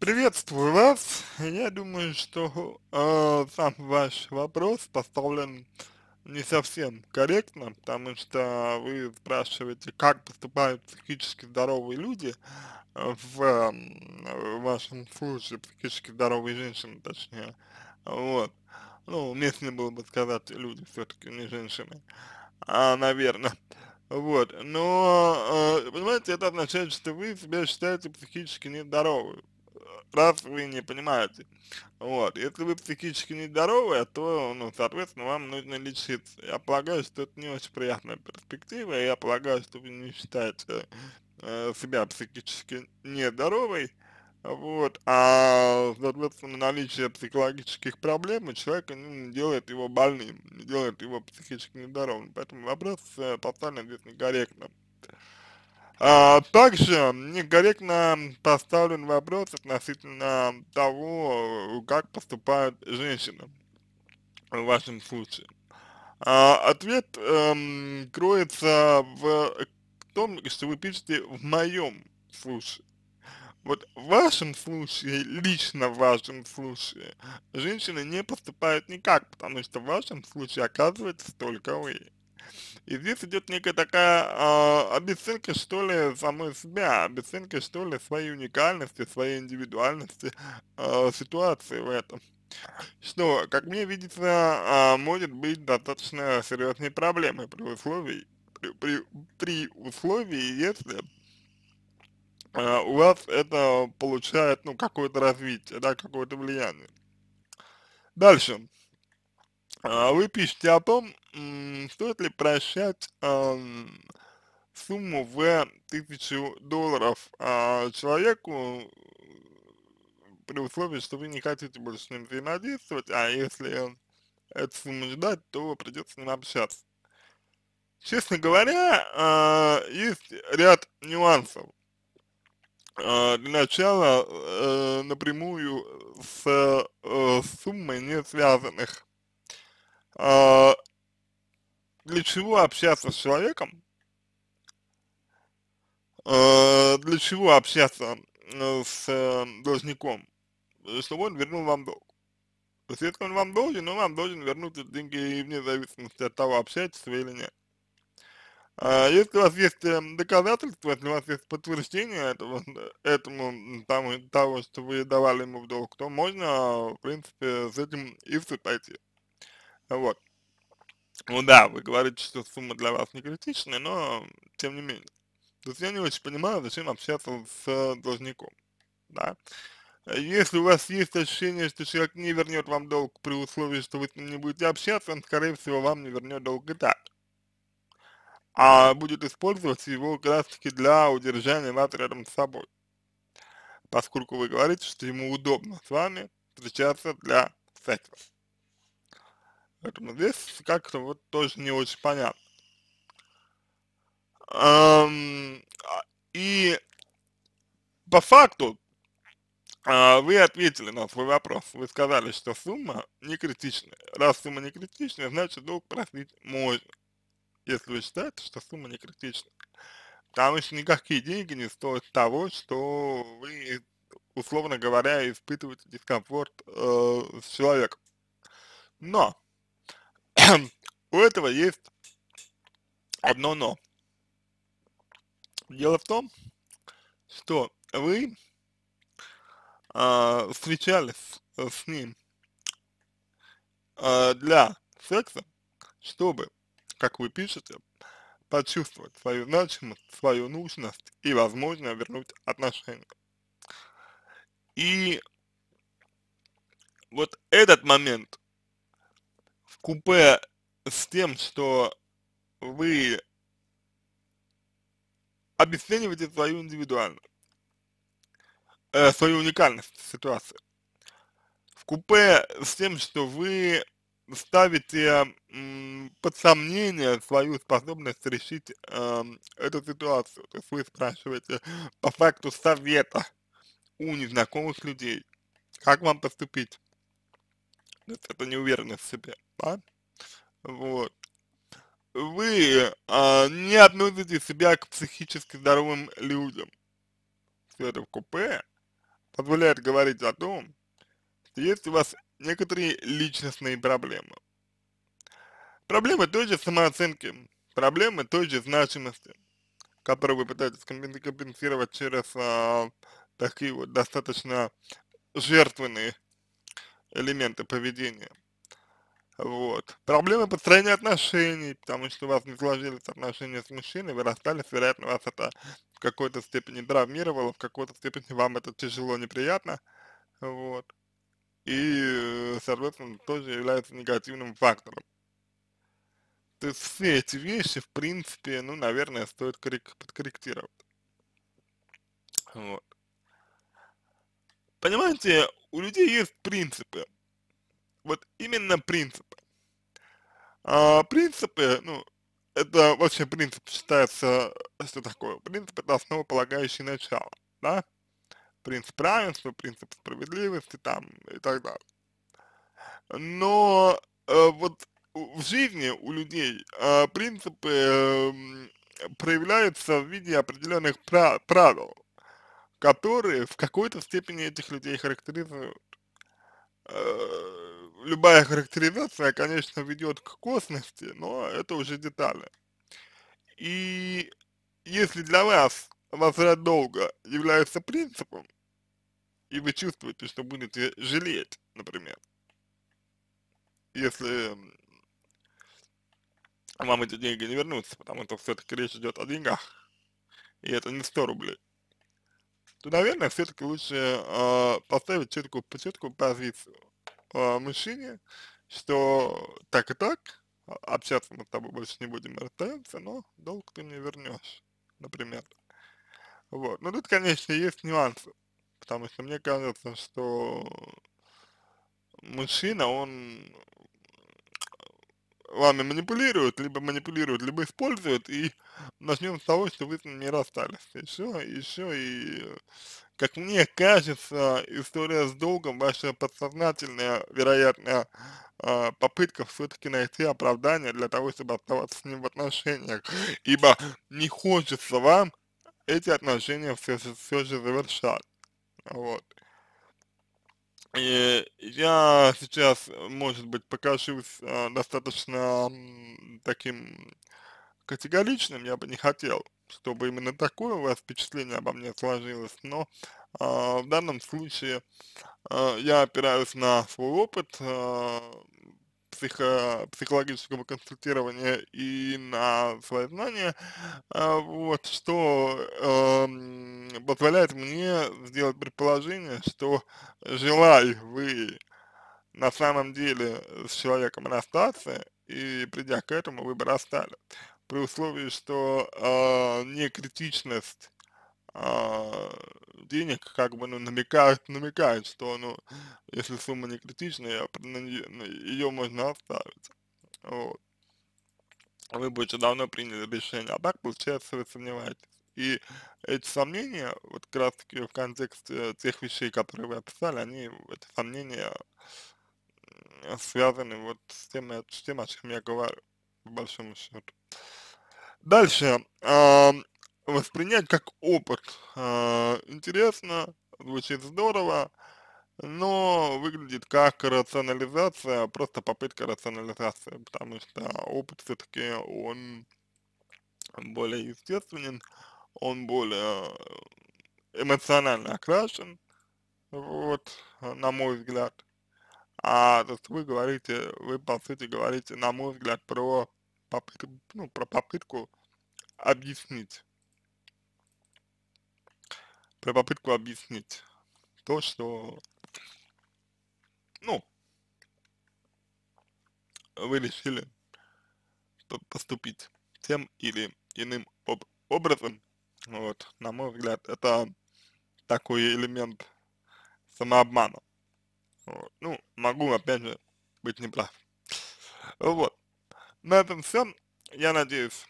Приветствую вас. Я думаю, что э, сам ваш вопрос поставлен не совсем корректно, потому что вы спрашиваете, как поступают психически здоровые люди, э, в, в эм, вашем случае психически здоровые женщины, точнее, вот. Ну, уместно было бы сказать люди все-таки, не женщины, а, наверное. Вот, но, э, понимаете, это означает, что вы себя считаете психически нездоровым раз вы не понимаете. Вот, если вы психически нездоровы, то, ну, соответственно, вам нужно лечиться. Я полагаю, что это не очень приятная перспектива, я полагаю, что вы не считаете э, себя психически нездоровой, вот, а, соответственно, наличие психологических проблем у человека ну, делает его больным, делает его психически нездоровым, поэтому вопрос э, поставлен здесь некорректно. А, также некорректно поставлен вопрос относительно того, как поступают женщины в вашем случае. А, ответ эм, кроется в том, что вы пишете в моем случае. Вот в вашем случае, лично в вашем случае, женщины не поступают никак, потому что в вашем случае оказывается только вы. И здесь идет некая такая э, обесценка, что ли, самой себя, обесценка, что ли, своей уникальности, своей индивидуальности э, ситуации в этом. Что, как мне видится, э, может быть достаточно серьезной проблемой при условии, при, при, при условии, если э, у вас это получает, ну, какое-то развитие, да, какое-то влияние. Дальше. вы пишете о том, стоит ли прощать сумму в тысячу долларов а, человеку, при условии, что вы не хотите больше с ним взаимодействовать, а если эту сумму ждать, то придется с ним общаться. Честно говоря, а, есть ряд нюансов. А, для начала э, напрямую э, с суммой не связанных для чего общаться с человеком, э, для чего общаться э, с э, должником, чтобы он вернул вам долг. То есть, если он вам должен, он вам должен вернуть эти деньги вне зависимости от того, общаетесь вы или нет. А если у вас есть доказательства, если у вас есть подтверждение этого, этому, тому, того, что вы давали ему в долг, то можно, в принципе, с этим и вступайте. Вот. Ну да, вы говорите, что сумма для вас не критичная, но тем не менее. То есть я не очень понимаю, зачем общаться с э, должником, да. Если у вас есть ощущение, что человек не вернет вам долг при условии, что вы с ним не будете общаться, он, скорее всего, вам не вернет долг и так. А будет использовать его как раз таки для удержания вас рядом с собой. Поскольку вы говорите, что ему удобно с вами встречаться для секса. Поэтому здесь как-то вот тоже не очень понятно. Эм, и по факту э, вы ответили на свой вопрос. Вы сказали, что сумма не критичная. Раз сумма не критичная, значит долг просить можно. Если вы считаете, что сумма не критична. Потому что никакие деньги не стоят того, что вы, условно говоря, испытываете дискомфорт э, с человеком. Но у этого есть одно но. Дело в том, что вы э, встречались с ним э, для секса, чтобы, как вы пишете, почувствовать свою значимость, свою нужность и, возможно, вернуть отношения. И вот этот момент купе с тем, что вы обесцениваете свою индивидуальность, э, свою уникальность ситуации. В купе с тем, что вы ставите под сомнение свою способность решить э, эту ситуацию. То есть вы спрашиваете по факту совета у незнакомых людей, как вам поступить. это неуверенность в себе да? Вот. Вы а, не относите себя к психически здоровым людям. Все это в купе позволяет говорить о том, что есть у вас некоторые личностные проблемы. Проблемы той же самооценки, проблемы той же значимости, которую вы пытаетесь компенсировать через а, такие вот достаточно жертвенные элементы поведения. Вот. Проблемы построения отношений, потому что у вас не сложились отношения с мужчиной, вы расстались, вероятно, вас это в какой-то степени травмировало, в какой-то степени вам это тяжело, неприятно, вот. И, э, соответственно, тоже является негативным фактором. То есть все эти вещи, в принципе, ну, наверное, стоит подкорректировать. Вот. Понимаете, у людей есть принципы вот именно принцип. А, принципы, ну, это вообще принцип считается, э, что такое? Принцип это основополагающее начало, да? Принцип равенства, принцип справедливости там и так далее. Но э, вот в жизни у людей э, принципы э, проявляются в виде определенных правил, которые в какой-то степени этих людей характеризуют. Э, любая характеризация, конечно, ведет к косности, но это уже детали. И если для вас возврат долга является принципом, и вы чувствуете, что будете жалеть, например, если вам эти деньги не вернутся, потому что все-таки речь идет о деньгах, и это не 100 рублей, то, наверное, все-таки лучше э, поставить четкую, четкую позицию э, мужчине, что так и так, а, общаться мы с тобой больше не будем расстаемся, но долг ты мне вернешь, например. Вот. Но ну, тут, конечно, есть нюансы, потому что мне кажется, что мужчина, он вами манипулируют, либо манипулируют, либо используют, и начнем с того, что вы с ним не расстались. Еще, еще и, э, как мне кажется, история с долгом, ваша подсознательная, вероятно, э, попытка все-таки найти оправдание для того, чтобы оставаться с ним в отношениях, ибо не хочется вам эти отношения все, все же завершать. Вот. И я сейчас, может быть, покажусь э, достаточно м, таким категоричным, я бы не хотел, чтобы именно такое у вас впечатление обо мне сложилось, но э, в данном случае э, я опираюсь на свой опыт, э, психо, психологического консультирования и на свои знания, а, вот, что э, позволяет мне сделать предположение, что желая вы на самом деле с человеком расстаться, и придя к этому, вы бы расстались, при условии, что э, не критичность э, а, денег, как бы, ну, намекают, намекают, что, ну, если сумма не критичная, ее можно оставить. Вот. Вы бы уже давно приняли решение, а так, получается, вы сомневаетесь. И эти сомнения, вот как раз таки в контексте тех вещей, которые вы описали, они, эти сомнения связаны вот с тем, с тем о чем я говорю, по большому счету. Дальше, воспринять как опыт. А, интересно, звучит здорово, но выглядит как рационализация, просто попытка рационализации, потому что опыт все-таки он более естественен, он более эмоционально окрашен, вот, на мой взгляд. А то есть вы говорите, вы по сути говорите, на мой взгляд, про попытку, ну, про попытку объяснить про попытку объяснить то, что, ну, вы решили поступить тем или иным об образом, вот, на мой взгляд, это такой элемент самообмана. Вот. Ну, могу, опять же, быть неправ. Вот. На этом все. Я надеюсь,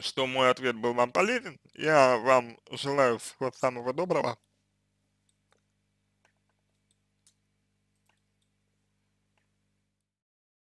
что мой ответ был вам полезен. Я вам желаю всего самого доброго.